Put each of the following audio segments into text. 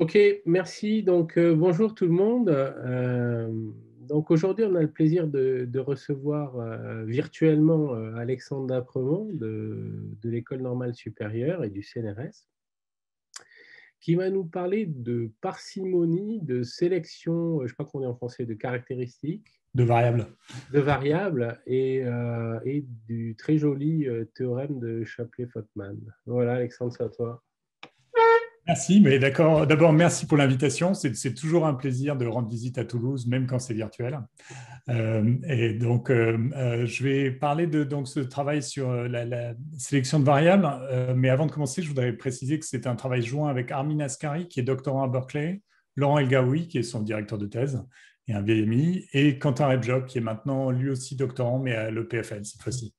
Ok, merci. Donc, euh, bonjour tout le monde. Euh, donc, aujourd'hui, on a le plaisir de, recevoir euh, virtuellement Alexandre Dapremont de, l'École normale supérieure et du CNRS, qui va nous parler de parcimonie, de sélection, je crois sais pas qu'on est en français, de caractéristiques. De variables. De variables et, du très joli théorème de chapelet fotman Voilà, Alexandre, c'est à toi. Merci, mais d'accord. D'abord, merci pour l'invitation. C'est toujours un plaisir de rendre visite à Toulouse, même quand c'est virtuel. Euh, et donc, euh, euh, je vais parler de donc, ce travail sur la, sélection de variables. mais avant de commencer, je voudrais préciser que c'est un travail joint avec Armin Ascari, qui est doctorant à Berkeley, Laurent Elgaoui, qui est son directeur de thèse et un vieil ami, et Quentin Rebjob, qui est maintenant lui aussi doctorant, mais à l'EPFL cette fois-ci.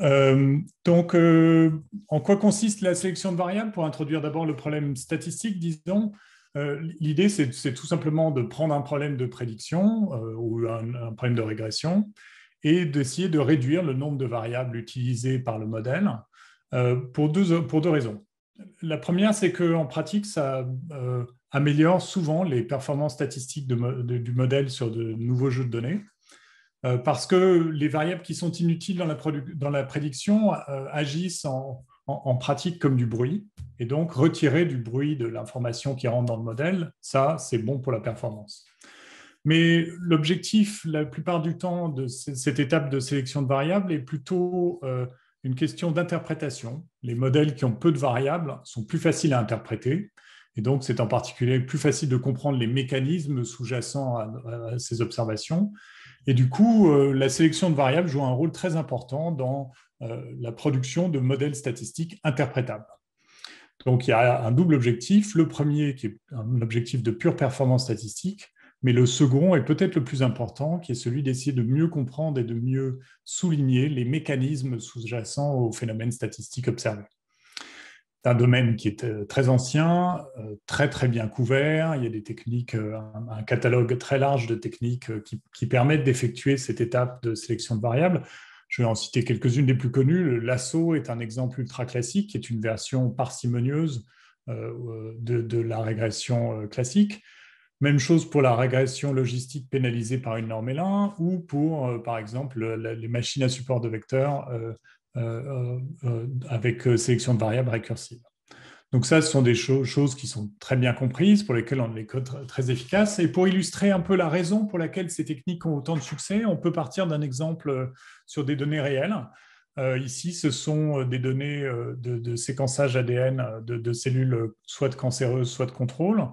Euh, donc, euh, en quoi consiste la sélection de variables Pour introduire d'abord le problème statistique, disons, euh, l'idée, c'est tout simplement de prendre un problème de prédiction ou un, problème de régression et d'essayer de réduire le nombre de variables utilisées par le modèle pour deux, pour, deux, raisons. La première, c'est qu'en pratique, ça améliore souvent les performances statistiques du modèle sur de nouveaux jeux de données. Euh, parce que les variables qui sont inutiles dans la, dans la prédiction euh, agissent en, en, pratique comme du bruit. Et donc, retirer du bruit de l'information qui rentre dans le modèle, ça, c'est bon pour la performance. Mais l'objectif, la plupart du temps, de cette étape de sélection de variables est plutôt euh, une question d'interprétation. Les modèles qui ont peu de variables sont plus faciles à interpréter. Et donc, c'est en particulier plus facile de comprendre les mécanismes sous-jacents à, ces observations. Et du coup, euh, la sélection de variables joue un rôle très important dans euh, la production de modèles statistiques interprétables. Donc il y a un double objectif. Le premier qui est un objectif de pure performance statistique, mais le second est peut-être le plus important, qui est celui d'essayer de mieux comprendre et de mieux souligner les mécanismes sous-jacents aux phénomènes statistiques observés un domaine qui est euh, très ancien, euh, très très bien couvert. Il y a des techniques, euh, un catalogue très large de techniques qui, permettent d'effectuer cette étape de sélection de variables. Je vais en citer quelques-unes des plus connues. L'assaut lasso est un exemple ultra classique, qui est une version parcimonieuse de, de la régression classique. Même chose pour la régression logistique pénalisée par une norme L1 ou pour, par exemple, les machines à support de vecteurs euh, euh, euh, avec sélection de variables récursives. Donc ça, ce sont des choses qui sont très bien comprises, pour lesquelles on les code très efficaces. Et pour illustrer un peu la raison pour laquelle ces techniques ont autant de succès, on peut partir d'un exemple sur des données réelles. ici, ce sont des données de, séquençage ADN de, de, cellules soit de cancéreuses, soit de contrôle.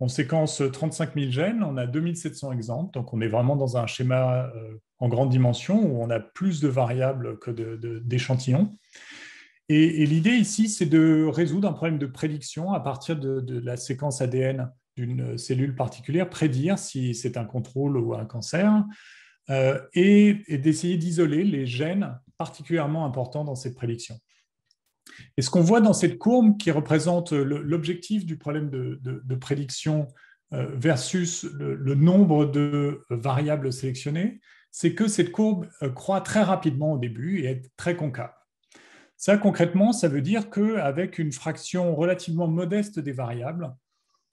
On séquence 35 000 gènes, on a 2700 exemples, donc on est vraiment dans un schéma euh, en grande dimension où on a plus de variables que d'échantillons. Et, l'idée ici, c'est de résoudre un problème de prédiction à partir de, la séquence ADN d'une cellule particulière, prédire si c'est un contrôle ou un cancer, euh, et d'essayer d'isoler les gènes particulièrement importants dans cette prédiction. Et ce qu'on voit dans cette courbe qui représente euh, l'objectif du problème de, prédiction euh, versus le, nombre de euh, variables sélectionnées, c'est que cette courbe croît très rapidement au début et est très concave. Ça, concrètement, ça veut dire qu'avec une fraction relativement modeste des variables,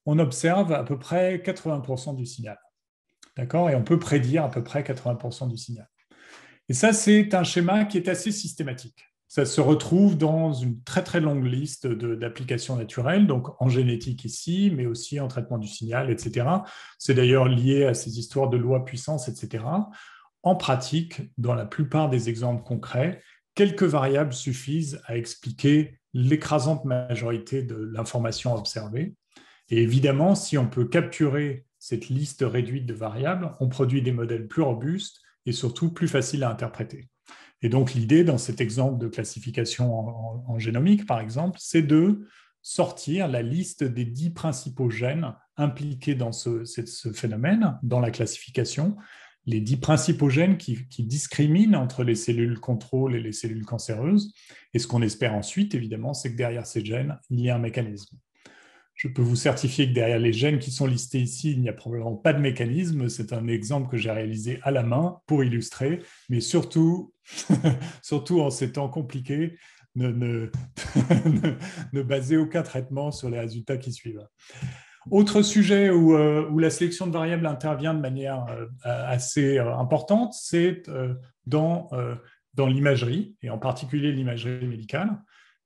on observe à peu près 80% du signal. Et on peut prédire à peu près 80% du signal. Et ça, c'est un schéma qui est assez systématique ça se retrouve dans une très très longue liste d'applications naturelles, donc en génétique ici, mais aussi en traitement du signal, etc. C'est d'ailleurs lié à ces histoires de loi puissance, etc. En pratique, dans la plupart des exemples concrets, quelques variables suffisent à expliquer l'écrasante majorité de l'information observée. Et évidemment, si on peut capturer cette liste réduite de variables, on produit des modèles plus robustes et surtout plus faciles à interpréter. Et donc l'idée dans cet exemple de classification en, génomique, par exemple, c'est de sortir la liste des dix principaux gènes impliqués dans ce, phénomène, dans la classification, les dix principaux gènes qui, discriminent entre les cellules contrôles et les cellules cancéreuses. Et ce qu'on espère ensuite, évidemment, c'est que derrière ces gènes, il y a un mécanisme je peux vous certifier que derrière les gènes qui sont listés ici, il n'y a probablement pas de mécanisme. C'est un exemple que j'ai réalisé à la main pour illustrer, mais surtout, surtout en ces temps compliqués, ne, ne, ne, baser aucun traitement sur les résultats qui suivent. Autre sujet où, euh, où la sélection de variables intervient de manière euh, assez euh, importante, c'est dans, dans l'imagerie, et en particulier l'imagerie médicale.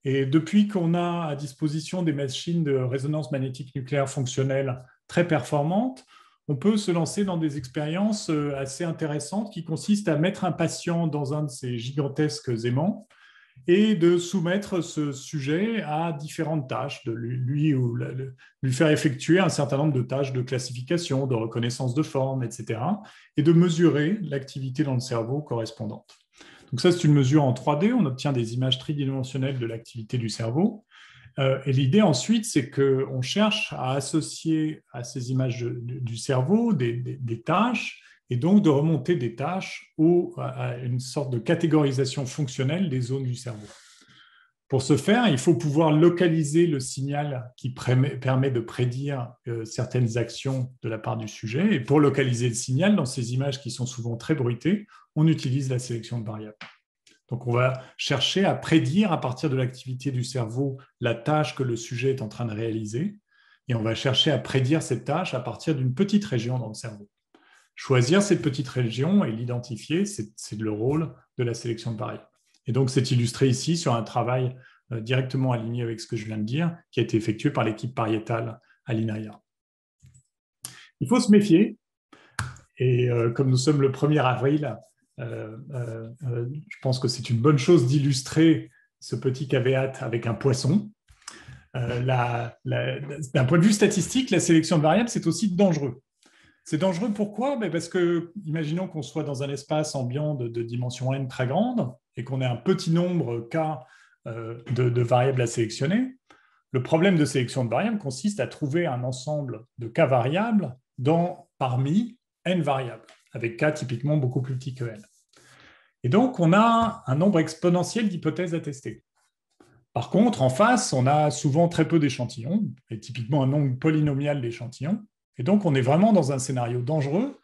Et depuis qu'on a à disposition des machines de résonance magnétique nucléaire fonctionnelle très performantes, on peut se lancer dans des expériences euh, assez intéressantes qui consistent à mettre un patient dans un de ces gigantesques aimants et de soumettre ce sujet à différentes tâches, de lui, ou lui faire effectuer un certain nombre de tâches de classification, de reconnaissance de forme, etc., et de mesurer l'activité dans le cerveau correspondante. Donc ça, c'est une mesure en 3D. On obtient des images tridimensionnelles de l'activité du cerveau. Euh, et l'idée ensuite, c'est qu'on cherche à associer à ces images du cerveau des, tâches et donc de remonter des tâches ou à une sorte de catégorisation fonctionnelle des zones du cerveau. Pour ce faire, il faut pouvoir localiser le signal qui permet de prédire euh, certaines actions de la part du sujet. Et pour localiser le signal, dans ces images qui sont souvent très bruitées, on utilise la sélection de variables. Donc on va chercher à prédire à partir de l'activité du cerveau la tâche que le sujet est en train de réaliser, et on va chercher à prédire cette tâche à partir d'une petite région dans le cerveau. Choisir cette petite région et l'identifier, c'est le rôle de la sélection de variables. Et donc c'est illustré ici sur un travail euh, directement aligné avec ce que je viens de dire, qui a été effectué par l'équipe pariétale à l'INAIA. Il faut se méfier, et euh, comme nous sommes le 1er avril, euh, euh, euh, je pense que c'est une bonne chose d'illustrer ce petit caveat avec un poisson. D'un point de vue statistique, la sélection de variables, c'est aussi dangereux. C'est dangereux pourquoi ben, Parce que, imaginons qu'on soit dans un espace ambiant de, dimension n très grande et qu'on ait un petit nombre k euh, de, variables à sélectionner. Le problème de sélection de variables consiste à trouver un ensemble de k variables dans, parmi n variables avec K typiquement beaucoup plus petit que L. Et donc, on a un nombre exponentiel d'hypothèses à tester. Par contre, en face, on a souvent très peu d'échantillons, et typiquement un nombre polynomial d'échantillons. Et donc, on est vraiment dans un scénario dangereux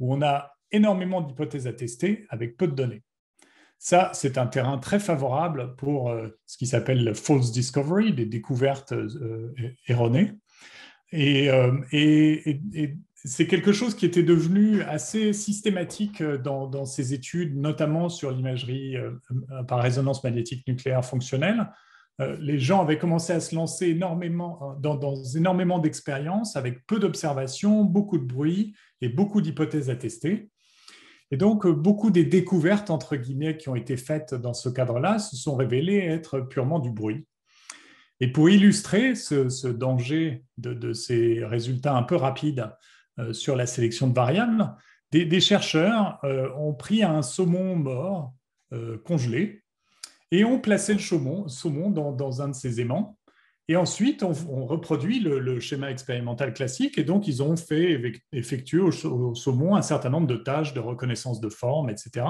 où on a énormément d'hypothèses à tester avec peu de données. Ça, c'est un terrain très favorable pour euh, ce qui s'appelle le false discovery, des découvertes euh, erronées. et euh, c'est quelque chose qui était devenu assez systématique euh, dans, ces études, notamment sur l'imagerie euh, euh, par résonance magnétique nucléaire fonctionnelle. les gens avaient commencé à se lancer énormément dans, énormément d'expériences avec peu d'observations, beaucoup de bruit et beaucoup d'hypothèses à tester. Et donc, beaucoup des découvertes, entre guillemets, qui ont été faites dans ce cadre-là se sont révélées être purement du bruit. Et pour illustrer ce, danger de, ces résultats un peu rapides, euh, sur la sélection de variables, des, chercheurs euh, ont pris un saumon mort euh, congelé et ont placé le saumon, dans, un de ces aimants. Et ensuite, on, reproduit le, schéma expérimental classique, et donc ils ont fait effectuer au, saumon un certain nombre de tâches de reconnaissance de forme, etc.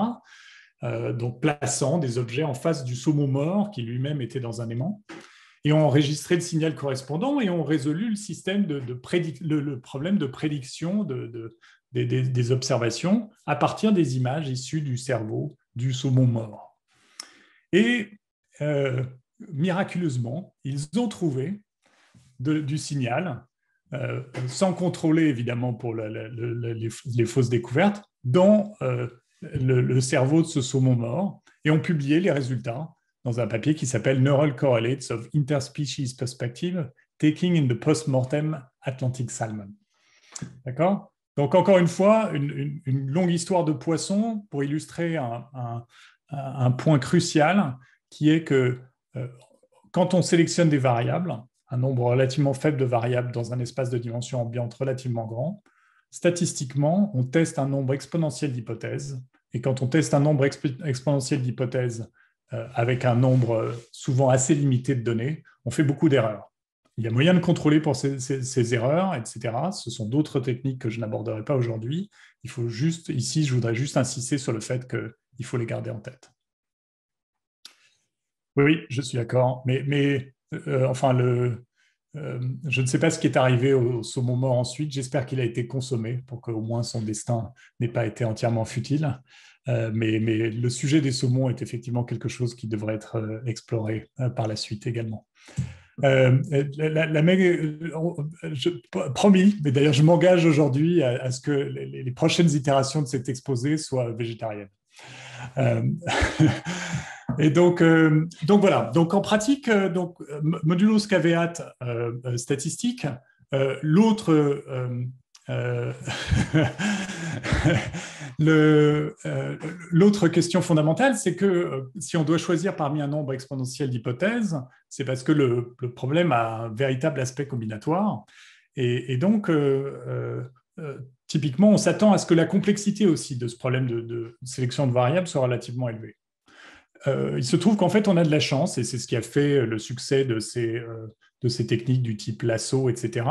donc plaçant des objets en face du saumon mort qui lui-même était dans un aimant et ont enregistré le signal correspondant et ont résolu le, système de, le, problème de prédiction de, des, observations à partir des images issues du cerveau du saumon mort. Et euh, miraculeusement, ils ont trouvé du signal, euh, sans contrôler évidemment pour les, fausses découvertes, dans euh, le, cerveau de ce saumon mort et ont publié les résultats dans un papier qui s'appelle Neural Correlates of Interspecies Perspective Taking in the Postmortem Atlantic Salmon. D'accord Donc, encore une fois, une, longue histoire de poissons pour illustrer un, point crucial qui est que euh, quand on sélectionne des variables, un nombre relativement faible de variables dans un espace de dimension ambiante relativement grand, statistiquement, on teste un nombre exponentiel d'hypothèses. Et quand on teste un nombre exponentiel d'hypothèses euh, avec un nombre euh, souvent assez limité de données, on fait beaucoup d'erreurs. Il y a moyen de contrôler pour ces, erreurs, etc. Ce sont d'autres techniques que je n'aborderai pas aujourd'hui. Il faut juste, ici, je voudrais juste insister sur le fait qu'il faut les garder en tête. Oui, je suis d'accord. Mais, euh, enfin, je ne sais pas ce qui est arrivé au, saumon mort ensuite. J'espère qu'il a été consommé pour qu'au moins son destin n'ait pas été entièrement futile. Euh, mais, le sujet des saumons est effectivement quelque chose qui devrait être euh, exploré euh, par la suite également. la, la, je, promis, mais d'ailleurs je m'engage aujourd'hui à, ce que les, prochaines itérations de cet exposé soient végétariennes. et donc, donc voilà. Donc en pratique, donc modulo scaveat statistique, l'autre Euh, l'autre question fondamentale, c'est que euh, si on doit choisir parmi un nombre exponentiel d'hypothèses, c'est parce que le, problème a un véritable aspect combinatoire. Et, donc, euh, typiquement, on s'attend à ce que la complexité aussi de ce problème de, sélection de variables soit relativement élevée. il se trouve qu'en fait, on a de la chance, et c'est ce qui a fait le succès de ces, de ces techniques du type lasso, etc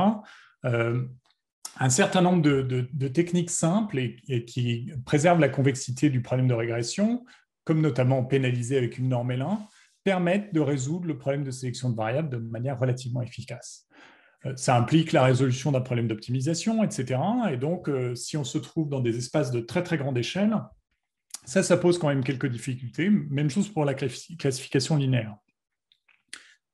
un certain nombre de, techniques simples et, qui préservent la convexité du problème de régression, comme notamment pénaliser avec une norme L1, permettent de résoudre le problème de sélection de variables de manière relativement efficace. Euh, ça implique la résolution d'un problème d'optimisation, etc. Et donc, euh, si on se trouve dans des espaces de très très grande échelle, ça, ça pose quand même quelques difficultés. Même chose pour la classification linéaire.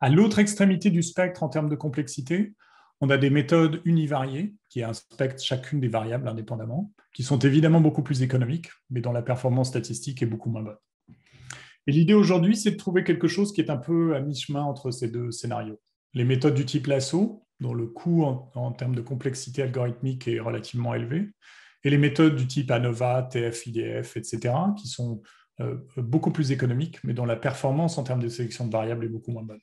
À l'autre extrémité du spectre en termes de complexité, on a des méthodes univariées qui inspectent chacune des variables indépendamment, qui sont évidemment beaucoup plus économiques, mais dont la performance statistique est beaucoup moins bonne. Et l'idée aujourd'hui, c'est de trouver quelque chose qui est un peu à mi-chemin entre ces deux scénarios. Les méthodes du type lasso, dont le coût en, termes de complexité algorithmique est relativement élevé, et les méthodes du type ANOVA, TF, IDF, etc., qui sont euh, beaucoup plus économiques, mais dont la performance en termes de sélection de variables est beaucoup moins bonne.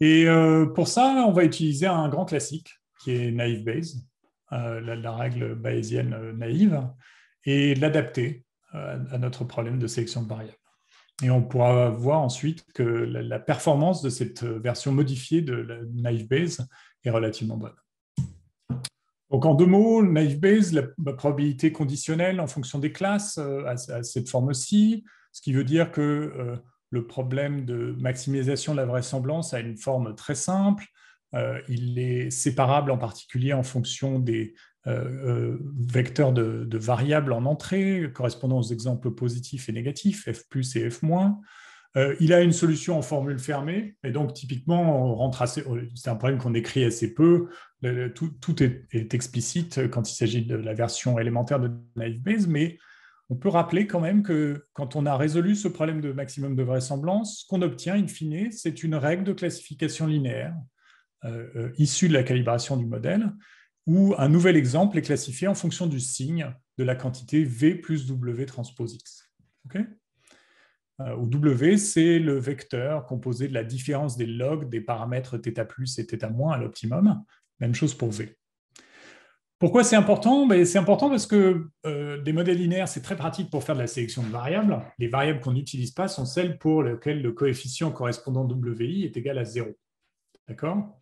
Et euh, pour ça, on va utiliser un grand classique qui est Naive Bayes, euh, la, règle bayésienne euh, naïve, et l'adapter à notre problème de sélection de variables. Et on pourra voir ensuite que la, performance de cette version modifiée de la Naive Bayes est relativement bonne. Donc en deux mots, Naive Bayes, la, probabilité conditionnelle en fonction des classes a à, cette forme-ci, ce qui veut dire que le problème de maximisation de la vraisemblance a une forme très simple. Euh, il est séparable en particulier en fonction des euh, euh, vecteurs de, variables en entrée, correspondant aux exemples positifs et négatifs, f et f moins. il a une solution en formule fermée, et donc typiquement, on rentre C'est un problème qu'on écrit assez peu. tout, est, explicite quand il s'agit de la version élémentaire de Naive Bayes, mais on peut rappeler quand même que quand on a résolu ce problème de maximum de vraisemblance, ce qu'on obtient in fine, c'est une règle de classification linéaire euh, euh, issue de la calibration du modèle, où un nouvel exemple est classifié en fonction du signe de la quantité V plus W transpose X. Euh, ou W, c'est le vecteur composé de la différence des logs des paramètres θ plus et θ moins à l'optimum. Même chose pour V. Pourquoi c'est important ben, C'est important parce que euh, des modèles linéaires, c'est très pratique pour faire de la sélection de variables. Les variables qu'on n'utilise pas sont celles pour lesquelles le coefficient correspondant WI est égal à 0. D'accord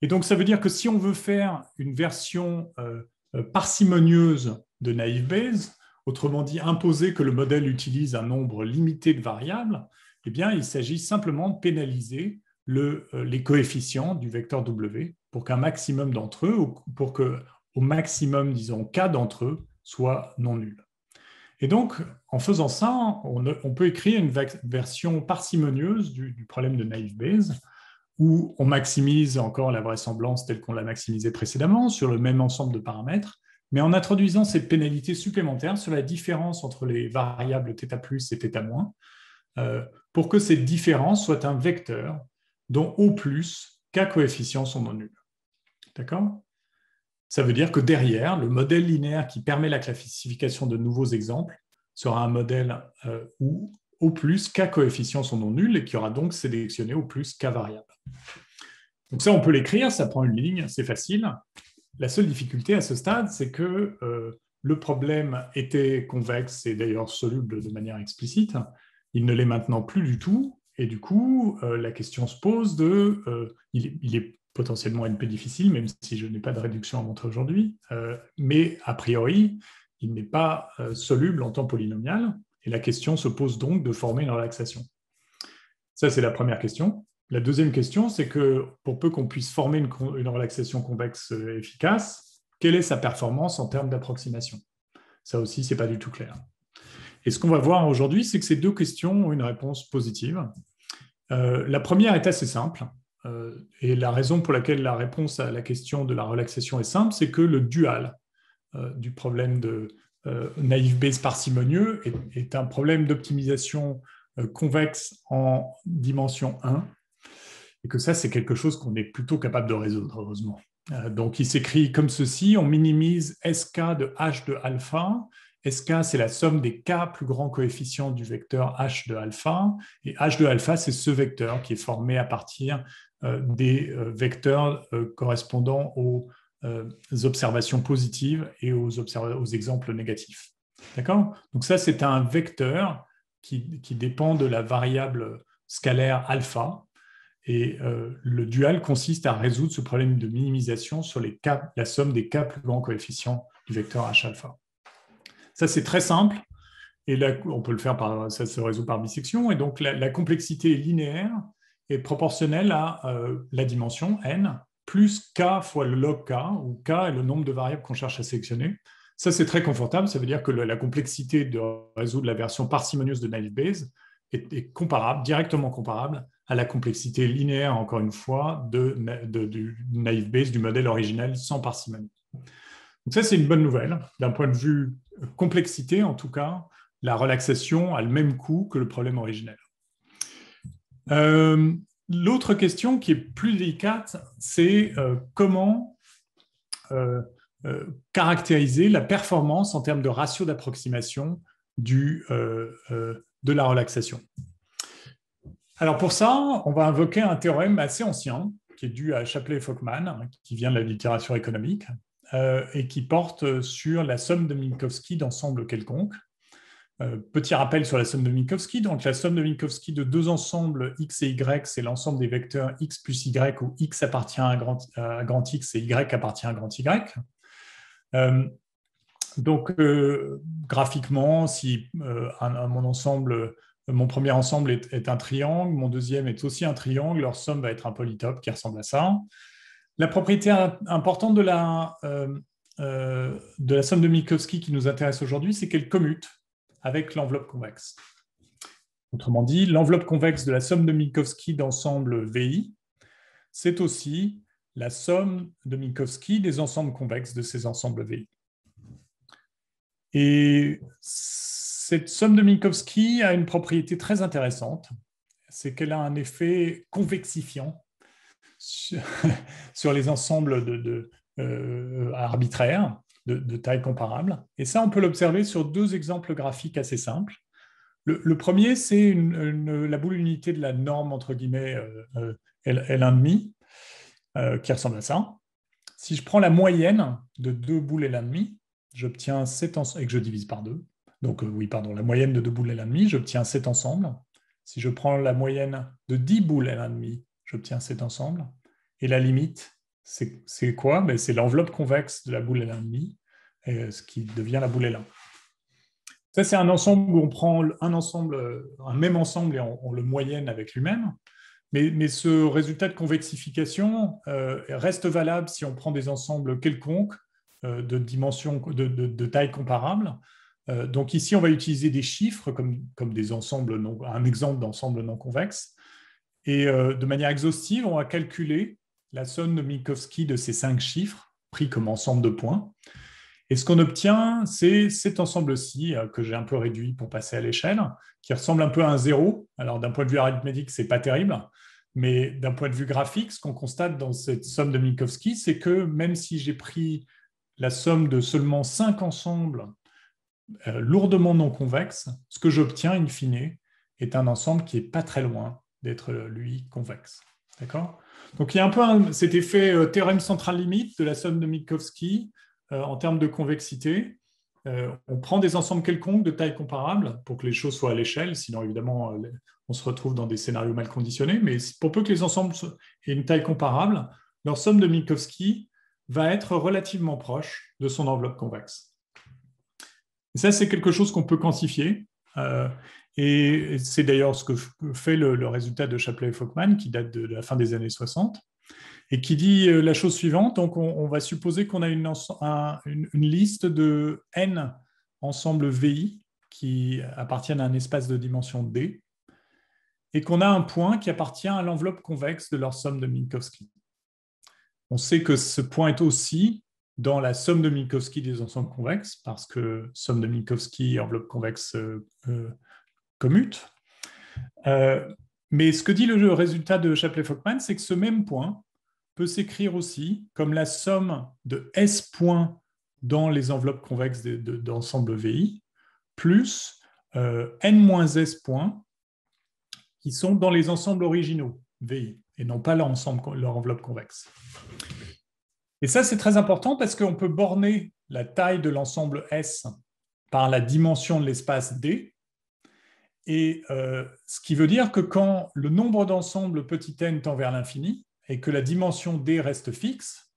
Et donc, ça veut dire que si on veut faire une version euh, euh, parcimonieuse de naive Bayes, autrement dit imposer que le modèle utilise un nombre limité de variables, eh bien, il s'agit simplement de pénaliser le, les coefficients du vecteur W pour qu'un maximum d'entre eux, pour que au maximum, disons, k d'entre eux soit non nuls. Et donc, en faisant ça, on, peut écrire une version parcimonieuse du, problème de naive Bayes, où on maximise encore la vraisemblance telle qu'on l'a maximisée précédemment sur le même ensemble de paramètres, mais en introduisant cette pénalité supplémentaire sur la différence entre les variables θ plus et θ moins, euh, pour que cette différence soit un vecteur dont au plus k coefficients sont non nuls. D'accord ça veut dire que derrière, le modèle linéaire qui permet la classification de nouveaux exemples sera un modèle euh, où au plus k coefficients sont non nuls et qui aura donc sélectionné au plus k variables. Donc ça, on peut l'écrire, ça prend une ligne, c'est facile. La seule difficulté à ce stade, c'est que euh, le problème était convexe et d'ailleurs soluble de manière explicite. Il ne l'est maintenant plus du tout. Et du coup, euh, la question se pose de... il, est, potentiellement NP difficile, même si je n'ai pas de réduction à montrer aujourd'hui. Euh, mais a priori, il n'est pas euh, soluble en temps polynomial. Et la question se pose donc de former une relaxation. Ça, c'est la première question. La deuxième question, c'est que pour peu qu'on puisse former une, relaxation convexe euh, efficace, quelle est sa performance en termes d'approximation Ça aussi, ce n'est pas du tout clair. Et ce qu'on va voir aujourd'hui, c'est que ces deux questions ont une réponse positive. la première est assez simple. Euh, et la raison pour laquelle la réponse à la question de la relaxation est simple, c'est que le dual euh, du problème de euh, naïf base parcimonieux est, est un problème d'optimisation convexe en dimension 1, et que ça, c'est quelque chose qu'on est plutôt capable de résoudre, heureusement. Donc, il s'écrit comme ceci, on minimise SK de H de alpha, SK, c'est la somme des K plus grands coefficients du vecteur H de alpha. Et H de alpha, c'est ce vecteur qui est formé à partir euh, des euh, vecteurs euh, correspondant aux observations positives et aux, exemples négatifs. D'accord Donc ça, c'est un vecteur qui, dépend de la variable scalaire alpha. Et le dual consiste à résoudre ce problème de minimisation sur la somme des k plus grands coefficients du vecteur h alpha. Ça, c'est très simple. Et là, on peut le faire par, ça se résout par bisection. Et donc, la complexité est linéaire est proportionnel à euh, la dimension n plus k fois le log k, où k est le nombre de variables qu'on cherche à sélectionner. Ça, c'est très confortable. Ça veut dire que la complexité de résoudre la version parcimonieuse de naive Bayes est, comparable, directement comparable à la complexité linéaire, encore une fois, de, du naive Bayes, du modèle originel sans parcimonie. Donc ça, c'est une bonne nouvelle. D'un point de vue complexité, en tout cas, la relaxation a le même coût que le problème originel. Euh, l'autre question qui est plus délicate, c'est euh, comment euh, caractériser la performance en termes de ratio d'approximation de la relaxation. Alors pour ça, on va invoquer un théorème assez ancien qui est dû à Chapelet et hein, qui vient de la littérature économique, et qui porte sur la somme de Minkowski d'ensemble quelconque, euh, petit rappel sur la somme de Minkowski. Donc, la somme de Minkowski de deux ensembles x et y, c'est l'ensemble des vecteurs x plus y où x appartient à grand, grand x et y appartient à grand y. Euh, donc, euh, graphiquement, si mon ensemble, mon premier ensemble est, un triangle, mon deuxième est aussi un triangle, leur somme va être un polytope qui ressemble à ça. La propriété importante de la, de la somme de Minkowski qui nous intéresse aujourd'hui, c'est qu'elle commute avec l'enveloppe convexe. Autrement dit, l'enveloppe convexe de la somme de Minkowski d'ensemble VI, c'est aussi la somme de Minkowski des ensembles convexes de ces ensembles VI. Et cette somme de Minkowski a une propriété très intéressante, c'est qu'elle a un effet convexifiant sur, les ensembles de, euh, arbitraires de, taille comparable. Et ça, on peut l'observer sur deux exemples graphiques assez simples. Le, premier, c'est la boule unité de la norme, entre guillemets, euh, euh, L, 15 euh, qui ressemble à ça. Si je prends la moyenne de deux boules L1,5, j'obtiens sept et que je divise par deux. Donc, oui, pardon, la moyenne de deux boules L1,5, j'obtiens sept ensembles. Si je prends la moyenne de 10 boules L1,5, j'obtiens sept ensembles. Et la limite c'est quoi mais ben, C'est l'enveloppe convexe de la boule à demi, euh, ce qui devient la boule L1 Ça, c'est un ensemble où on prend un ensemble, euh, un même ensemble et on, le moyenne avec lui-même. Mais, ce résultat de convexification euh, reste valable si on prend des ensembles quelconques de dimension, de, taille comparable. donc ici, on va utiliser des chiffres comme, comme des ensembles non, un exemple d'ensemble non convexe. Et de manière exhaustive, on va calculer la somme de Minkowski de ces cinq chiffres, pris comme ensemble de points. Et ce qu'on obtient, c'est cet ensemble-ci euh, que j'ai un peu réduit pour passer à l'échelle, qui ressemble un peu à un zéro. Alors d'un point de vue arithmétique, c'est pas terrible, mais d'un point de vue graphique, ce qu'on constate dans cette somme de Minkowski, c'est que même si j'ai pris la somme de seulement cinq ensembles euh, lourdement non convexes, ce que j'obtiens in fine est un ensemble qui est pas très loin d'être euh, lui convexe. D'accord donc il y a un peu cet effet euh, théorème central limite de la somme de Minkowski euh, en termes de convexité. Euh, on prend des ensembles quelconques de taille comparable pour que les choses soient à l'échelle, sinon évidemment on se retrouve dans des scénarios mal conditionnés, mais pour peu que les ensembles aient une taille comparable, leur somme de Minkowski va être relativement proche de son enveloppe convexe. Et ça, c'est quelque chose qu'on peut quantifier. Et c'est d'ailleurs ce que fait le, résultat de Chaplet et Folkman, qui date de, la fin des années 60, et qui dit euh, la chose suivante. Donc, on, va supposer qu'on a une, liste de n ensembles VI qui appartiennent à un espace de dimension D, et qu'on a un point qui appartient à l'enveloppe convexe de leur somme de Minkowski. On sait que ce point est aussi dans la somme de Minkowski des ensembles convexes, parce que somme de Minkowski, enveloppe convexe euh, euh, commute. Euh, mais ce que dit le résultat de shapley folkman c'est que ce même point peut s'écrire aussi comme la somme de S points dans les enveloppes convexes d'ensemble VI, plus euh, N-S points qui sont dans les ensembles originaux VI, et non pas leur enveloppe convexe. Et ça, c'est très important parce qu'on peut borner la taille de l'ensemble S par la dimension de l'espace D, et euh, ce qui veut dire que quand le nombre d'ensembles petit n tend vers l'infini et que la dimension d reste fixe,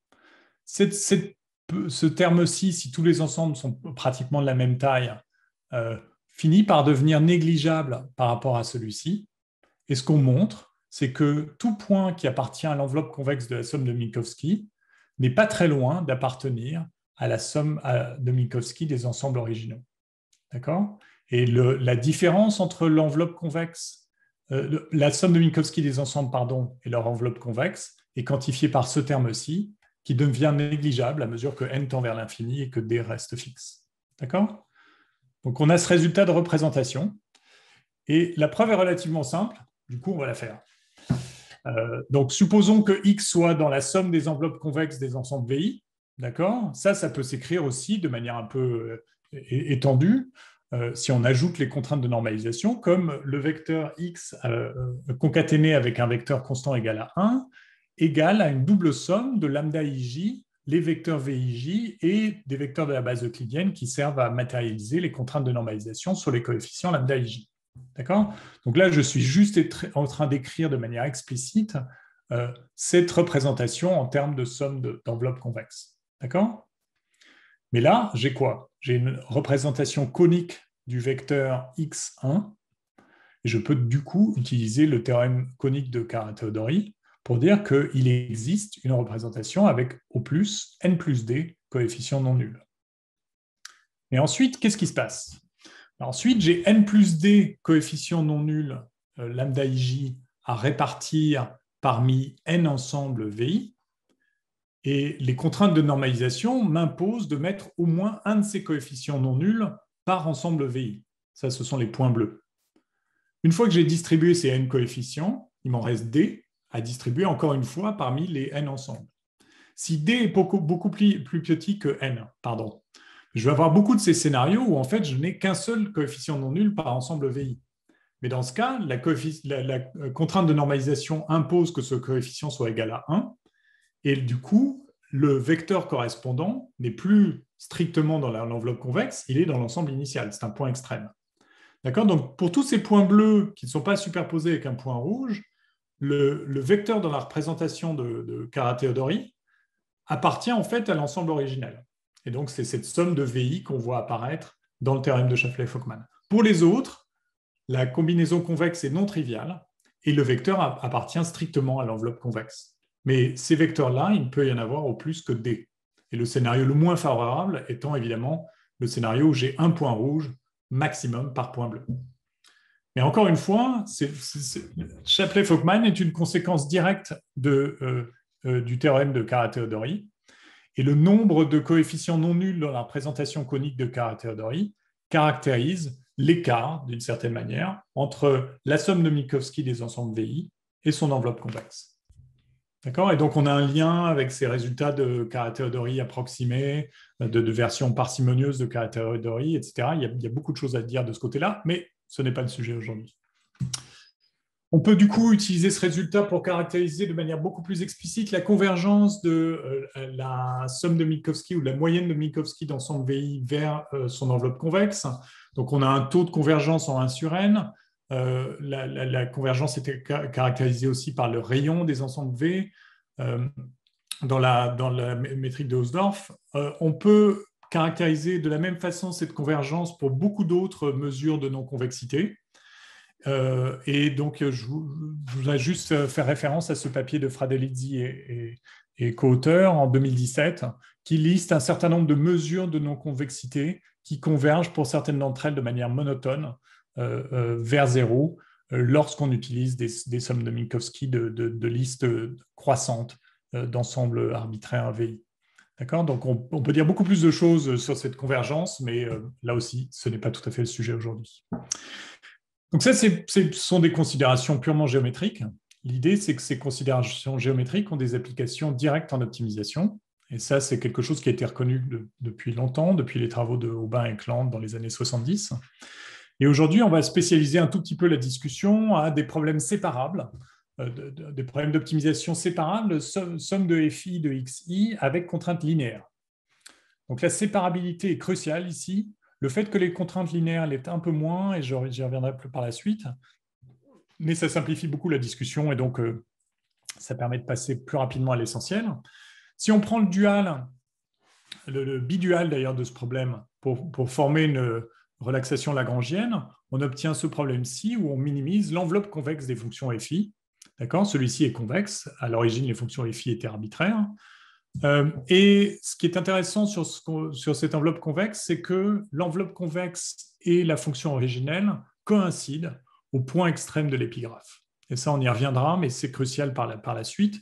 ce terme-ci, si tous les ensembles sont pratiquement de la même taille, euh, finit par devenir négligeable par rapport à celui-ci. Et ce qu'on montre, c'est que tout point qui appartient à l'enveloppe convexe de la somme de Minkowski n'est pas très loin d'appartenir à la somme euh, de Minkowski des ensembles originaux. D'accord et la différence entre l'enveloppe convexe, euh, la somme de Minkowski des ensembles, pardon, et leur enveloppe convexe est quantifiée par ce terme-ci, qui devient négligeable à mesure que n tend vers l'infini et que d reste fixe. D'accord Donc on a ce résultat de représentation. Et la preuve est relativement simple, du coup on va la faire. Euh, donc supposons que x soit dans la somme des enveloppes convexes des ensembles VI, d'accord Ça, ça peut s'écrire aussi de manière un peu euh, étendue. Euh, si on ajoute les contraintes de normalisation, comme le vecteur x euh, euh, concaténé avec un vecteur constant égal à 1 égal à une double somme de lambda ij, les vecteurs vij et des vecteurs de la base euclidienne qui servent à matérialiser les contraintes de normalisation sur les coefficients lambda ij. D'accord Donc là, je suis juste en train d'écrire de manière explicite cette représentation en termes de somme d'enveloppes convexes. D'accord Mais là, j'ai quoi J'ai une représentation conique du vecteur x1, et je peux du coup utiliser le théorème conique de Carathéodory pour dire qu'il existe une représentation avec au plus n plus d coefficients non nuls. Et ensuite, qu'est-ce qui se passe Ensuite, j'ai n plus d coefficients non nuls euh, lambda ij à répartir parmi n ensembles vi, et les contraintes de normalisation m'imposent de mettre au moins un de ces coefficients non nuls par ensemble VI. Ça, ce sont les points bleus. Une fois que j'ai distribué ces n coefficients, il m'en reste d à distribuer encore une fois parmi les n ensembles. Si d est beaucoup, plus, petit que n, pardon, je vais avoir beaucoup de ces scénarios où en fait je n'ai qu'un seul coefficient non nul par ensemble VI. Mais dans ce cas, la euh, contrainte de normalisation impose que ce coefficient soit égal à 1, et du coup, le vecteur correspondant n'est plus strictement dans l'enveloppe convexe, il est dans l'ensemble initial. C'est un point extrême. D'accord Donc, pour tous ces points bleus qui ne sont pas superposés avec un point rouge, le, vecteur dans la représentation de, de appartient en fait à l'ensemble original. Et donc, c'est cette somme de VI qu'on voit apparaître dans le théorème de Shapley-Fockman. Pour les autres, la combinaison convexe est non triviale et le vecteur appartient strictement à l'enveloppe convexe. Mais ces vecteurs-là, il ne peut y en avoir au plus que D. Et le scénario le moins favorable étant évidemment le scénario où j'ai un point rouge maximum par point bleu. Mais encore une fois, Shapley-Fockman est une conséquence directe de, euh, euh, du théorème de Caratheodory, Et le nombre de coefficients non nuls dans la représentation conique de Caratheodory caractérise l'écart, d'une certaine manière, entre la somme de Minkowski des ensembles VI et son enveloppe complexe. D'accord Et donc, on a un lien avec ces résultats de caractéodorie approximée, euh, de, de version parcimonieuse de caractéristiques, etc. Il y, a, beaucoup de choses à dire de ce côté-là, mais ce n'est pas le sujet aujourd'hui. On peut du coup utiliser ce résultat pour caractériser de manière beaucoup plus explicite la convergence de euh, la somme de Minkowski ou de la moyenne de Minkowski d'ensemble VI vers euh, son enveloppe convexe. Donc, on a un taux de convergence en 1 sur n euh, la, convergence était caractérisée aussi par le rayon des ensembles V euh, dans, la, métrique de Hausdorff. Euh, on peut caractériser de la même façon cette convergence pour beaucoup d'autres mesures de non-convexité. et donc, je, je voudrais juste faire référence à ce papier de Fradelizzi et, et, et co-auteur en 2017, qui liste un certain nombre de mesures de non-convexité qui convergent pour certaines d'entre elles de manière monotone euh, euh, vers zéro euh, lorsqu'on utilise des, sommes de Minkowski de, listes croissantes d'ensembles arbitraires VI. D'accord Donc, on, peut dire beaucoup plus de choses sur cette convergence, mais là aussi, ce n'est pas tout à fait le sujet aujourd'hui. Donc, ça, ce sont des considérations purement géométriques. L'idée, c'est que ces considérations géométriques ont des applications directes en optimisation. Et ça, c'est quelque chose qui a été reconnu depuis longtemps, depuis les travaux de Aubin et Cland dans les années 70. Et aujourd'hui, on va spécialiser un tout petit peu la discussion à des problèmes séparables, euh, des problèmes d'optimisation séparables, somme de FI de XI avec contraintes linéaires. Donc la séparabilité est cruciale ici. Le fait que les contraintes linéaires l'aient un peu moins, et j'y reviendrai plus par la suite, mais ça simplifie beaucoup la discussion et donc euh, ça permet de passer plus rapidement à l'essentiel. Si on prend le dual, le, le bidual d'ailleurs de ce problème, pour, pour former une, relaxation lagrangienne, on obtient ce problème-ci où on minimise l'enveloppe convexe des fonctions FI. D'accord Celui-ci est convexe. À l'origine, les fonctions FI étaient arbitraires. Euh, et ce qui est intéressant sur, cette enveloppe convexe, c'est que l'enveloppe convexe et la fonction originelle coïncident au point extrême de l'épigraphe. Et ça, on y reviendra, mais c'est crucial par par la suite.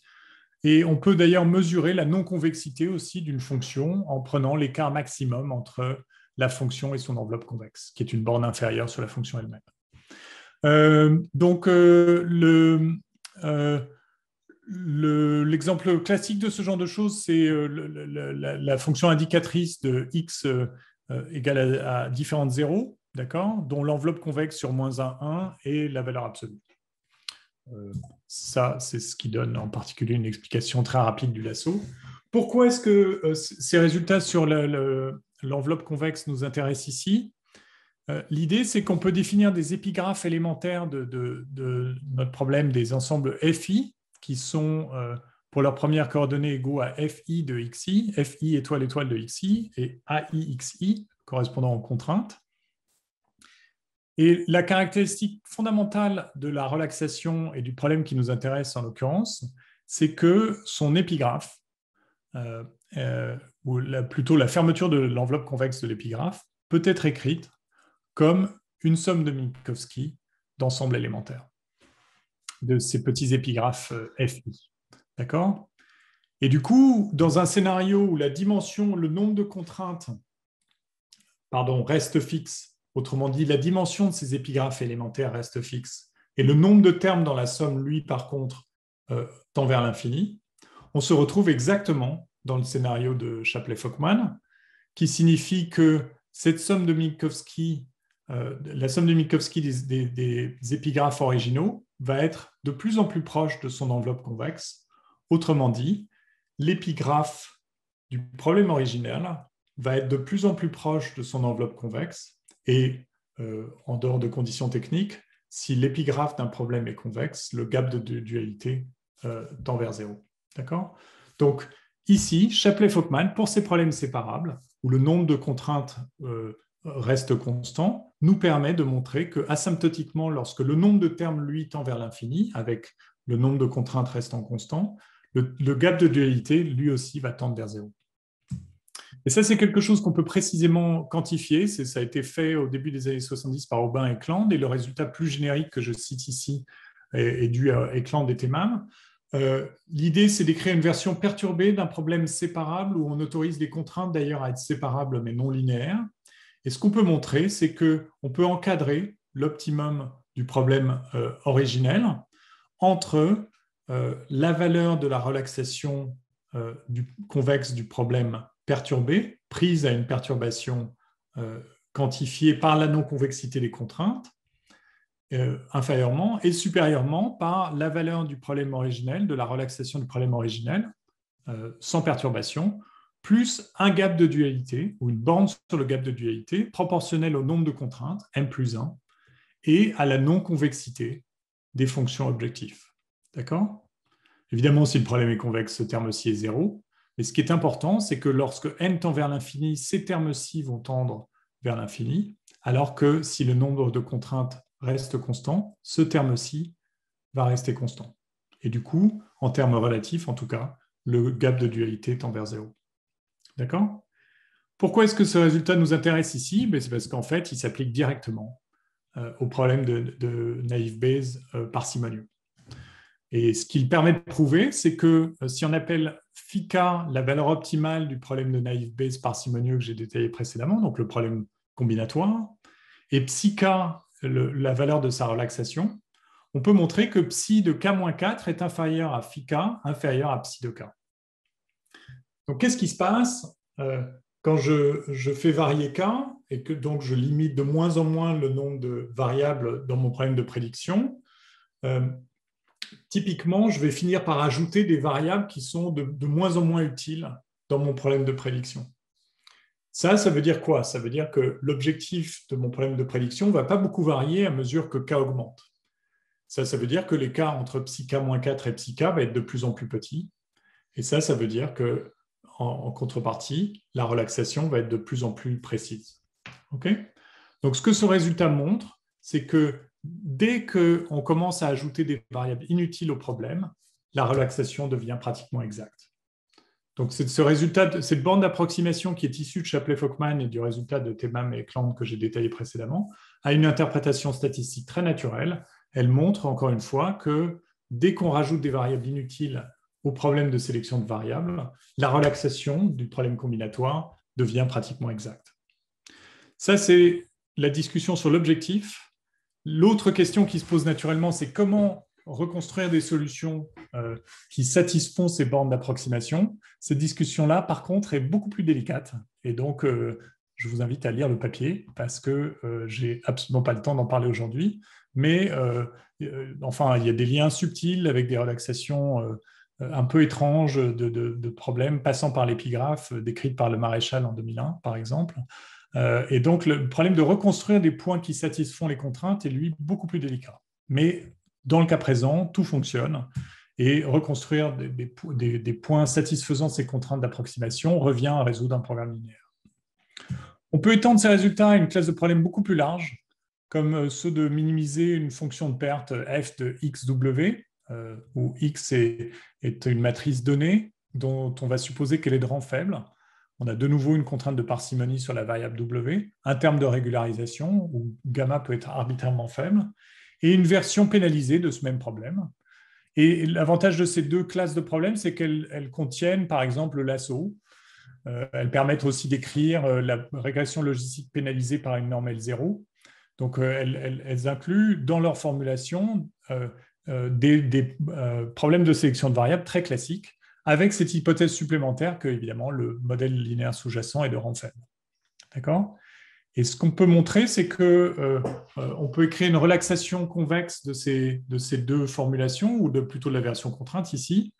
Et on peut d'ailleurs mesurer la non-convexité aussi d'une fonction en prenant l'écart maximum entre la fonction et son enveloppe convexe, qui est une borne inférieure sur la fonction elle-même. Euh, donc, euh, euh, le, L'exemple classique de ce genre de choses, c'est la, fonction indicatrice de x égale à, différentes zéros, d'accord, dont l'enveloppe convexe sur moins 1, 1 est la valeur absolue. ça, c'est ce qui donne en particulier une explication très rapide du lasso. Pourquoi est-ce que ces résultats sur l'enveloppe convexe nous intéresse ici. Euh, l'idée, c'est qu'on peut définir des épigraphes élémentaires de, notre problème des ensembles FI, qui sont euh, pour leur première coordonnée égaux à FI de XI, FI étoile étoile de XI et AIXI correspondant aux contraintes. Et la caractéristique fondamentale de la relaxation et du problème qui nous intéresse en l'occurrence, c'est que son épigraphe, euh, ou plutôt la fermeture de l'enveloppe convexe de l'épigraphe, peut être écrite comme une somme de Minkowski d'ensemble élémentaire, de ces petits épigraphes euh, FI. D'accord Et du coup, dans un scénario où la dimension, le nombre de contraintes, pardon, reste fixe, autrement dit, la dimension de ces épigraphes élémentaires reste fixe, et le nombre de termes dans la somme, lui, par contre, euh, tend vers l'infini, on se retrouve exactement dans le scénario de chaplet fockman qui signifie que cette somme de Minkowski, euh, la somme de Minkowski des, épigraphes originaux va être de plus en plus proche de son enveloppe convexe. Autrement dit, l'épigraphe du problème originel va être de plus en plus proche de son enveloppe convexe. Et euh, en dehors de conditions techniques, si l'épigraphe d'un problème est convexe, le gap de dualité euh, tend vers zéro. D'accord Donc, Ici, shapley folkman pour ces problèmes séparables, où le nombre de contraintes euh, reste constant, nous permet de montrer que asymptotiquement, lorsque le nombre de termes, lui, tend vers l'infini, avec le nombre de contraintes restant constant, le, gap de dualité, lui aussi, va tendre vers zéro. Et ça, c'est quelque chose qu'on peut précisément quantifier. Ça a été fait au début des années 70 par Aubin et Kland, et le résultat plus générique que je cite ici est, dû à Kland et Temam. Euh, l'idée, c'est d'écrire une version perturbée d'un problème séparable où on autorise les contraintes d'ailleurs à être séparables mais non linéaires. Et ce qu'on peut montrer, c'est qu'on peut encadrer l'optimum du problème euh, originel entre euh, la valeur de la relaxation du convexe du problème perturbé, prise à une perturbation quantifiée par la non-convexité des contraintes, euh, inférieurement et supérieurement par la valeur du problème originel, de la relaxation du problème originel, euh, sans perturbation, plus un gap de dualité ou une borne sur le gap de dualité proportionnelle au nombre de contraintes, m plus 1, et à la non-convexité des fonctions objectives. D'accord Évidemment, si le problème est convexe, ce terme-ci est zéro. Mais ce qui est important, c'est que lorsque n tend vers l'infini, ces termes-ci vont tendre vers l'infini, alors que si le nombre de contraintes reste constant, ce terme-ci va rester constant. Et du coup, en termes relatifs, en tout cas, le gap de dualité tend vers zéro. D'accord Pourquoi est-ce que ce résultat nous intéresse ici ben, C'est parce qu'en fait, il s'applique directement euh, au problème de, de base Bayes euh, parcimonieux. Et ce qu'il permet de prouver, c'est que euh, si on appelle FICA la valeur optimale du problème de naive base parcimonieux que j'ai détaillé précédemment, donc le problème combinatoire, et psica la valeur de sa relaxation, on peut montrer que psi de k-4 est inférieur à phi k, inférieur à psi de k. Donc, qu'est-ce qui se passe euh, quand je, fais varier k et que donc je limite de moins en moins le nombre de variables dans mon problème de prédiction euh, Typiquement, je vais finir par ajouter des variables qui sont de moins en moins utiles dans mon problème de prédiction. Ça, ça veut dire quoi Ça veut dire que l'objectif de mon problème de prédiction ne va pas beaucoup varier à mesure que K augmente. Ça, ça veut dire que l'écart entre k 4 et K va être de plus en plus petit. Et ça, ça veut dire que en, contrepartie, la relaxation va être de plus en plus précise. Donc, ce que ce résultat montre, c'est que dès qu'on commence à ajouter des variables inutiles au problème, la relaxation devient pratiquement exacte. Donc, ce résultat, cette bande d'approximation qui est issue de chaplet fockman et du résultat de Temam et Cland que j'ai détaillé précédemment, a une interprétation statistique très naturelle. Elle montre, encore une fois, que dès qu'on rajoute des variables inutiles au problème de sélection de variables, la relaxation du problème combinatoire devient pratiquement exacte. Ça, c'est la discussion sur l'objectif. L'autre question qui se pose naturellement, c'est comment reconstruire des solutions euh, qui satisfont ces bornes d'approximation. Cette discussion-là, par contre, est beaucoup plus délicate. Et donc, euh, je vous invite à lire le papier parce que je euh, j'ai absolument pas le temps d'en parler aujourd'hui. Mais enfin, il y a des liens subtils avec des relaxations un peu étranges de, de problèmes passant par l'épigraphe décrite par le maréchal en 2001, par exemple. et donc, le problème de reconstruire des points qui satisfont les contraintes est, lui, beaucoup plus délicat. Mais dans le cas présent, tout fonctionne et reconstruire des, points satisfaisants ces contraintes d'approximation revient à résoudre un programme linéaire. On peut étendre ces résultats à une classe de problèmes beaucoup plus large, comme euh, ceux de minimiser une fonction de perte f de xw, euh, où x est, une matrice donnée dont on va supposer qu'elle est de rang faible. On a de nouveau une contrainte de parcimonie sur la variable w, un terme de régularisation où gamma peut être arbitrairement faible, et une version pénalisée de ce même problème. Et l'avantage de ces deux classes de problèmes, c'est qu'elles contiennent, par exemple, l'assaut. Euh, elles permettent aussi d'écrire euh, la régression logistique pénalisée par une norme L0. Donc, euh, elles, incluent dans leur formulation des, des problèmes de sélection de variables très classiques, avec cette hypothèse supplémentaire que, évidemment, le modèle linéaire sous-jacent est de rang faible. D'accord et ce qu'on peut montrer, c'est que euh, euh, on peut écrire une relaxation convexe de ces, deux formulations, ou de, plutôt de la version contrainte ici,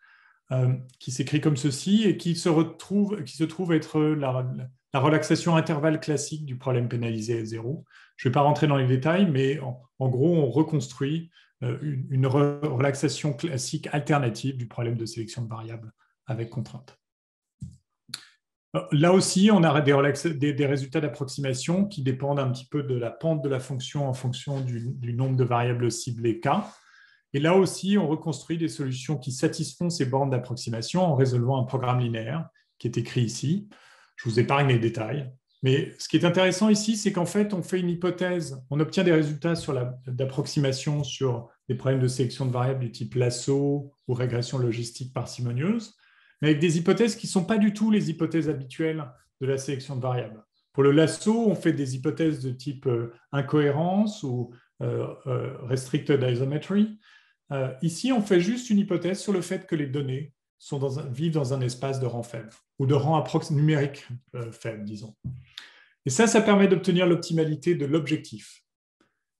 euh, qui s'écrit comme ceci et qui se, retrouve, trouve être la, relaxation intervalle classique du problème pénalisé à zéro. Je ne vais pas rentrer dans les détails, mais en, gros, on reconstruit une, une relaxation classique alternative du problème de sélection de variables avec contrainte. Là aussi, on a des, résultats d'approximation qui dépendent un petit peu de la pente de la fonction en fonction du, du, nombre de variables ciblées K. Et là aussi, on reconstruit des solutions qui satisfont ces bornes d'approximation en résolvant un programme linéaire qui est écrit ici. Je vous épargne les détails. Mais ce qui est intéressant ici, c'est qu'en fait, on fait une hypothèse, on obtient des résultats d'approximation sur des problèmes de sélection de variables du type lasso ou régression logistique parcimonieuse mais avec des hypothèses qui ne sont pas du tout les hypothèses habituelles de la sélection de variables. Pour le lasso, on fait des hypothèses de type euh, incohérence ou euh, euh, restricted isometry. ici, on fait juste une hypothèse sur le fait que les données sont dans vivent dans un espace de rang faible ou de rang numérique faible, disons. Et ça, ça permet d'obtenir l'optimalité de l'objectif.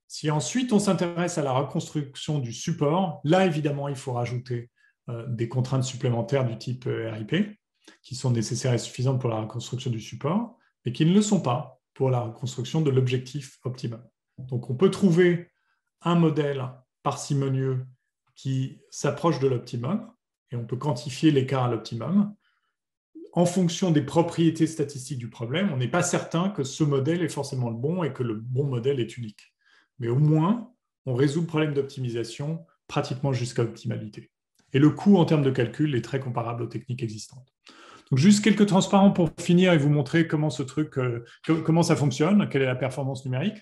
Si ensuite on s'intéresse à la reconstruction du support, là évidemment il faut rajouter euh, des contraintes supplémentaires du type euh, RIP, qui sont nécessaires et suffisantes pour la reconstruction du support, mais qui ne le sont pas pour la reconstruction de l'objectif optimal. Donc on peut trouver un modèle parcimonieux qui s'approche de l'optimum, et on peut quantifier l'écart à l'optimum. En fonction des propriétés statistiques du problème, on n'est pas certain que ce modèle est forcément le bon et que le bon modèle est unique. Mais au moins, on résout le problème d'optimisation pratiquement jusqu'à optimalité. Et le coût en termes de calcul est très comparable aux techniques existantes. Donc juste quelques transparents pour finir et vous montrer comment ce truc, euh, comment ça fonctionne, quelle est la performance numérique.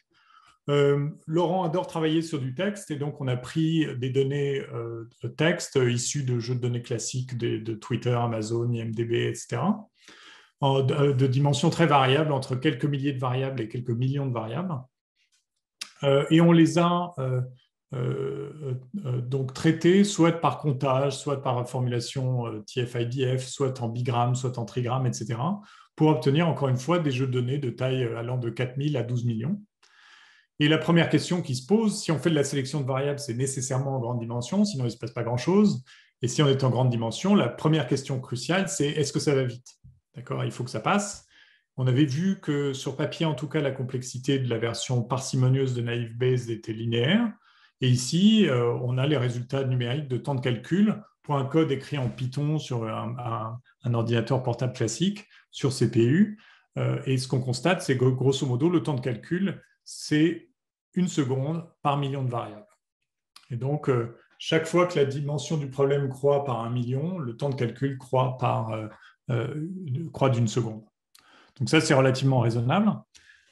Euh, Laurent adore travailler sur du texte et donc on a pris des données euh, de texte issues de jeux de données classiques de, Twitter, Amazon, IMDB, etc. de, euh, de, dimensions très variables, entre quelques milliers de variables et quelques millions de variables. et on les a euh, euh, euh, donc traité soit par comptage, soit par formulation TFIDF, TF-IDF, soit en bigramme, soit en trigramme, etc., pour obtenir encore une fois des jeux de données de taille allant de 4000 à 12 millions. Et la première question qui se pose, si on fait de la sélection de variables, c'est nécessairement en grande dimension, sinon il ne se passe pas grand-chose. Et si on est en grande dimension, la première question cruciale, c'est est-ce que ça va vite D'accord Il faut que ça passe. On avait vu que sur papier, en tout cas, la complexité de la version parcimonieuse de Naive Base était linéaire. Et ici, euh, on a les résultats numériques de temps de calcul pour un code écrit en Python sur un, ordinateur portable classique, sur CPU. Euh, et ce qu'on constate, c'est que grosso modo, le temps de calcul, c'est une seconde par million de variables. Et donc, euh, chaque fois que la dimension du problème croît par un million, le temps de calcul croît, croît d'une seconde. Donc ça, c'est relativement raisonnable.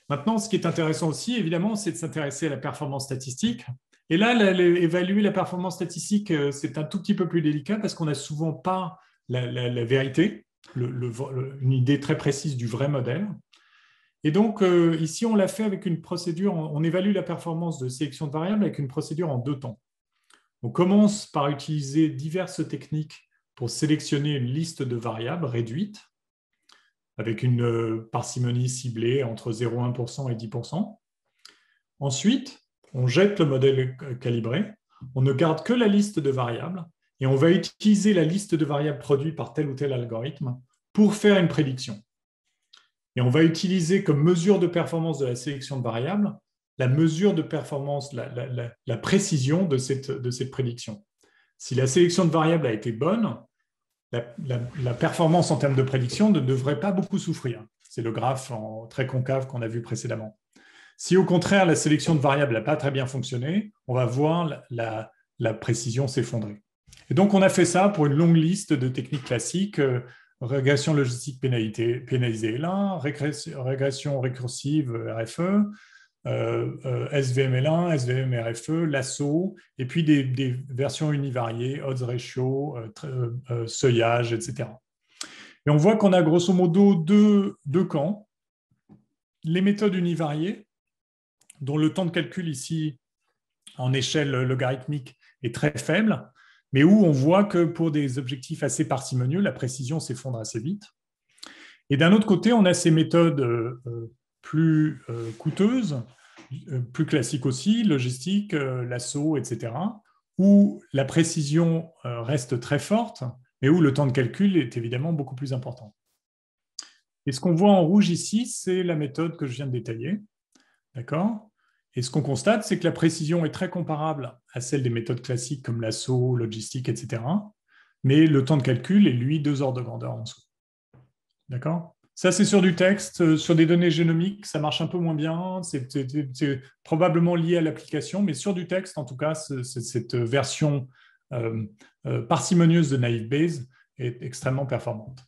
Maintenant, ce qui est intéressant aussi, évidemment, c'est de s'intéresser à la performance statistique. Et là, évaluer la performance statistique, euh, c'est un tout petit peu plus délicat parce qu'on n'a souvent pas la, vérité, une idée très précise du vrai modèle. Et donc, euh, ici, on l'a fait avec une procédure, on, évalue la performance de sélection de variables avec une procédure en deux temps. On commence par utiliser diverses techniques pour sélectionner une liste de variables réduite, avec une euh, parcimonie ciblée entre 0,1% et 10%. Ensuite, on jette le modèle euh, calibré, on ne garde que la liste de variables et on va utiliser la liste de variables produites par tel ou tel algorithme pour faire une prédiction. Et on va utiliser comme mesure de performance de la sélection de variables la mesure de performance, la, précision de cette, de cette, prédiction. Si la sélection de variables a été bonne, la, performance en termes de prédiction ne devrait pas beaucoup souffrir. C'est le graphe en, très concave qu'on a vu précédemment. Si au contraire la sélection de variables n'a pas très bien fonctionné, on va voir la, précision s'effondrer. Et donc on a fait ça pour une longue liste de techniques classiques, euh, régression logistique pénalisée L1, régression, récursive RFE, SVM euh, euh SVML1, RFE, LASSO, et puis des, versions univariées, odds ratio, euh, seuillage, etc. Et on voit qu'on a grosso modo deux camps. Les méthodes univariées, dont le temps de calcul ici en échelle logarithmique est très faible, mais où on voit que pour des objectifs assez parcimonieux, la précision s'effondre assez vite. Et d'un autre côté, on a ces méthodes euh, euh, plus euh, coûteuses, plus classiques aussi, logistique, l'assaut, etc., où la précision reste très forte, mais où le temps de calcul est évidemment beaucoup plus important. Et ce qu'on voit en rouge ici, c'est la méthode que je viens de détailler. D'accord et ce qu'on constate, c'est que la précision est très comparable à celle des méthodes classiques comme l'assaut, logistique, etc. Mais le temps de calcul est, lui, deux ordres de grandeur en dessous. D'accord Ça, c'est sur du texte. Euh, sur des données génomiques, ça marche un peu moins bien. C'est probablement lié à l'application, mais sur du texte, en tout cas, cette version euh, euh, parcimonieuse de Naive Bayes est extrêmement performante.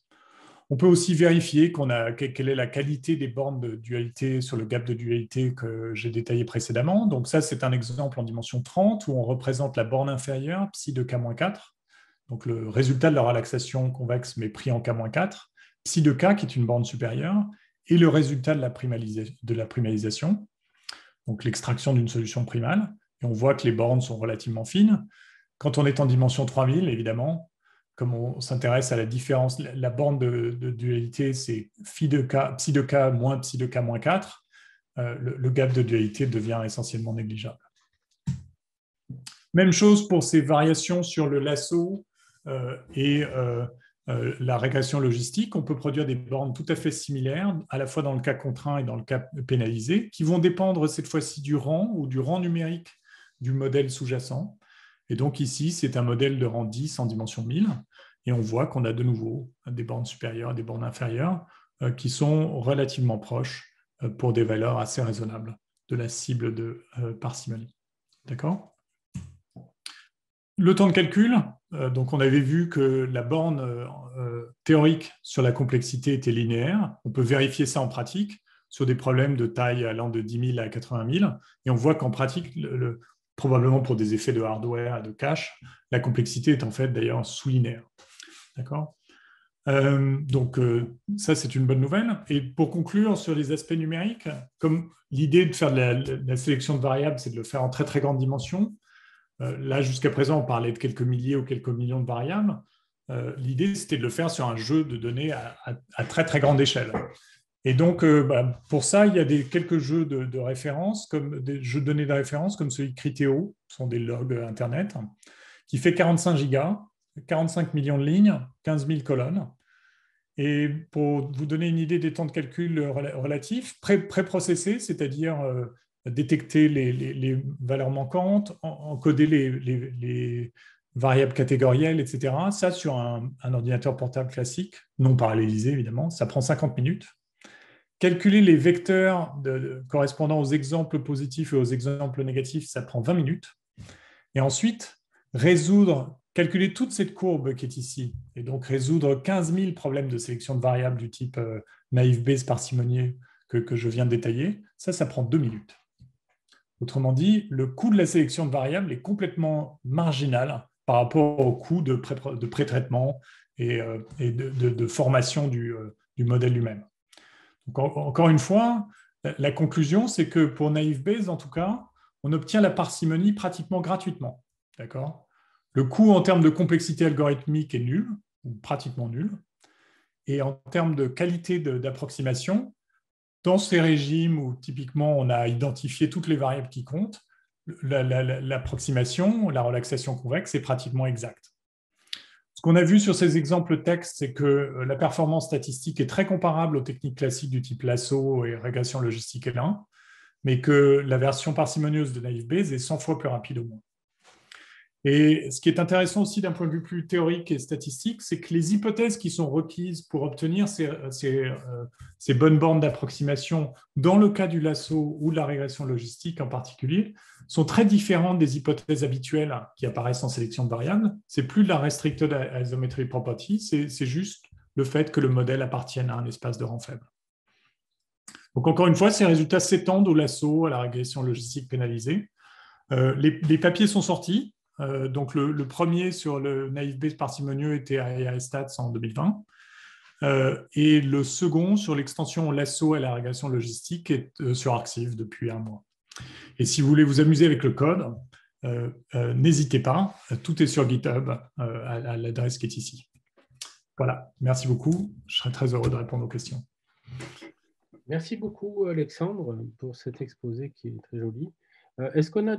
On peut aussi vérifier qu'on a, quelle est la qualité des bornes de dualité sur le gap de dualité que j'ai détaillé précédemment. Donc ça, c'est un exemple en dimension 30 où on représente la borne inférieure, psi de K-4, donc le résultat de la relaxation convexe mais pris en K-4, psi de K qui est une borne supérieure, et le résultat de la, de la primalisation, donc l'extraction d'une solution primale. Et on voit que les bornes sont relativement fines. Quand on est en dimension 3000, évidemment, comme on s'intéresse à la différence, la, borne de, dualité, c'est phi de k, psi de k moins psi de k moins 4, euh, le, gap de dualité devient essentiellement négligeable. Même chose pour ces variations sur le lasso euh, et euh, la régression logistique. On peut produire des bornes tout à fait similaires, à la fois dans le cas contraint et dans le cas pénalisé, qui vont dépendre cette fois-ci du rang ou du rang numérique du modèle sous-jacent. Et donc ici, c'est un modèle de rang 10 en dimension 1000. Et on voit qu'on a de nouveau des bornes supérieures et des bornes inférieures euh, qui sont relativement proches euh, pour des valeurs assez raisonnables de la cible de euh, parcimonie. D'accord Le temps de calcul. donc on avait vu que la borne théorique sur la complexité était linéaire. On peut vérifier ça en pratique sur des problèmes de taille allant de 10 000 à 80 000. Et on voit qu'en pratique, le, probablement pour des effets de hardware de cache. La complexité est en fait d'ailleurs sous-linéaire. D'accord euh, donc euh, ça, c'est une bonne nouvelle. Et pour conclure sur les aspects numériques, comme l'idée de faire de la, sélection de variables, c'est de le faire en très très grande dimension. Euh, là, jusqu'à présent, on parlait de quelques milliers ou quelques millions de variables. l'idée, c'était de le faire sur un jeu de données à très très grande échelle. Et donc, euh, bah, pour ça, il y a quelques jeux de, référence, comme des jeux de données de référence, comme celui de Criteo, qui sont des logs Internet, qui fait 45 gigas, 45 millions de lignes, 15 000 colonnes. Et pour vous donner une idée des temps de calcul relatifs, pré-processés, c'est-à-dire euh, détecter les, valeurs manquantes, encoder les, variables catégorielles, etc. Ça, sur un, un ordinateur portable classique, non parallélisé évidemment, ça prend 50 minutes. Calculer les vecteurs correspondant aux exemples positifs et aux exemples négatifs, ça prend 20 minutes. Et ensuite, résoudre, calculer toute cette courbe qui est ici, et donc résoudre 15 000 problèmes de sélection de variables du type naïf euh, naïve par simonier que, que je viens de détailler, ça, ça prend 2 minutes. Autrement dit, le coût de la sélection de variables est complètement marginal par rapport au coût de pré-traitement et, euh, de, formation du euh, modèle lui-même encore une fois, la, conclusion, c'est que pour Base, en tout cas, on obtient la parcimonie pratiquement gratuitement. D'accord Le coût en termes de complexité algorithmique est nul, ou pratiquement nul. Et en termes de qualité d'approximation, dans ces régimes où typiquement on a identifié toutes les variables qui comptent, l'approximation, la relaxation convexe est pratiquement exacte. Ce qu'on a vu sur ces exemples textes, c'est que euh, la performance statistique est très comparable aux techniques classiques du type lasso et régression logistique L1, mais que la version parcimonieuse de Naive Bayes est 100 fois plus rapide au moins. Et ce qui est intéressant aussi d'un point de vue plus théorique et statistique, c'est que les hypothèses qui sont requises pour obtenir euh, euh, ces, bonnes bornes d'approximation, dans le cas du lasso ou de la régression logistique en particulier, sont très différentes des hypothèses habituelles qui apparaissent en sélection de variables. n'est plus de la restricted isometry property, c'est juste le fait que le modèle appartienne à un espace de rang faible. Donc encore une fois, ces résultats s'étendent au lasso, à la régression logistique pénalisée. Euh, les papiers sont sortis, euh, donc le, premier sur le naïf Base parcimonieux était à Estats en 2020. Euh, et le second sur l'extension Lasso à l'irrigation logistique est euh, sur Arxiv depuis un mois. Et si vous voulez vous amuser avec le code, n'hésitez pas, tout est sur GitHub à, l'adresse qui est ici. Voilà, merci beaucoup. Je serai très heureux de répondre aux questions. Merci beaucoup, Alexandre, pour cet exposé qui est très joli. Est-ce qu'on a